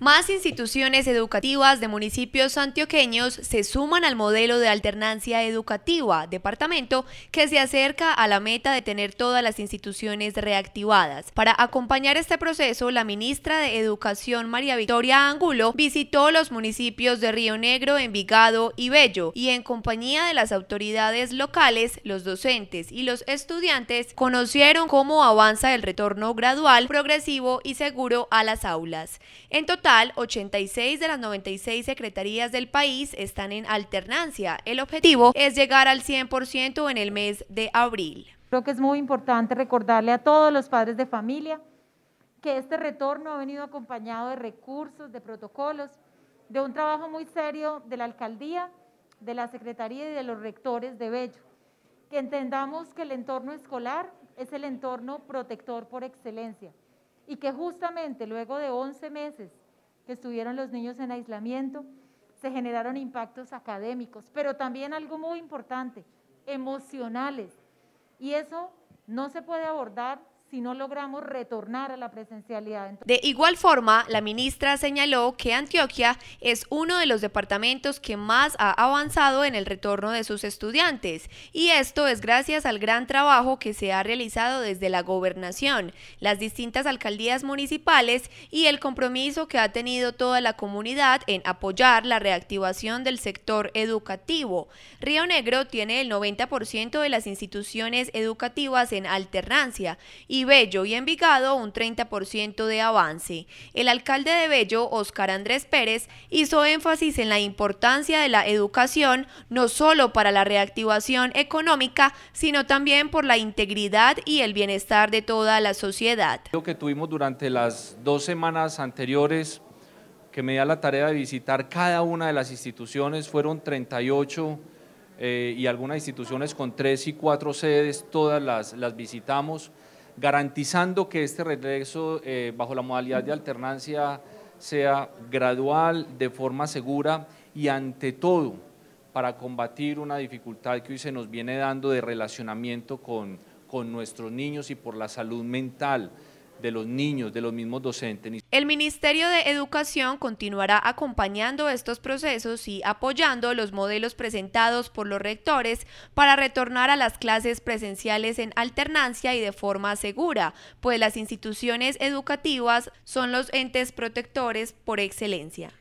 Más instituciones educativas de municipios antioqueños se suman al modelo de alternancia educativa departamento que se acerca a la meta de tener todas las instituciones reactivadas. Para acompañar este proceso, la ministra de Educación María Victoria Angulo visitó los municipios de Río Negro, Envigado y Bello y en compañía de las autoridades locales, los docentes y los estudiantes conocieron cómo avanza el retorno gradual, progresivo y seguro a las aulas. En total, 86 de las 96 secretarías del país están en alternancia. El objetivo es llegar al 100% en el mes de abril. Creo que es muy importante recordarle a todos los padres de familia que este retorno ha venido acompañado de recursos, de protocolos, de un trabajo muy serio de la alcaldía, de la secretaría y de los rectores de Bello. Que entendamos que el entorno escolar es el entorno protector por excelencia y que justamente luego de 11 meses que estuvieron los niños en aislamiento, se generaron impactos académicos, pero también algo muy importante, emocionales. Y eso no se puede abordar si no logramos retornar a la presencialidad. De igual forma, la ministra señaló que Antioquia es uno de los departamentos que más ha avanzado en el retorno de sus estudiantes, y esto es gracias al gran trabajo que se ha realizado desde la gobernación, las distintas alcaldías municipales y el compromiso que ha tenido toda la comunidad en apoyar la reactivación del sector educativo. Río Negro tiene el 90% de las instituciones educativas en alternancia y y Bello y Envigado un 30% de avance. El alcalde de Bello, Óscar Andrés Pérez, hizo énfasis en la importancia de la educación no solo para la reactivación económica, sino también por la integridad y el bienestar de toda la sociedad. Lo que tuvimos durante las dos semanas anteriores que me dio la tarea de visitar cada una de las instituciones, fueron 38 eh, y algunas instituciones con tres y cuatro sedes, todas las, las visitamos garantizando que este regreso eh, bajo la modalidad de alternancia sea gradual, de forma segura y ante todo para combatir una dificultad que hoy se nos viene dando de relacionamiento con, con nuestros niños y por la salud mental de los niños, de los mismos docentes. El Ministerio de Educación continuará acompañando estos procesos y apoyando los modelos presentados por los rectores para retornar a las clases presenciales en alternancia y de forma segura, pues las instituciones educativas son los entes protectores por excelencia.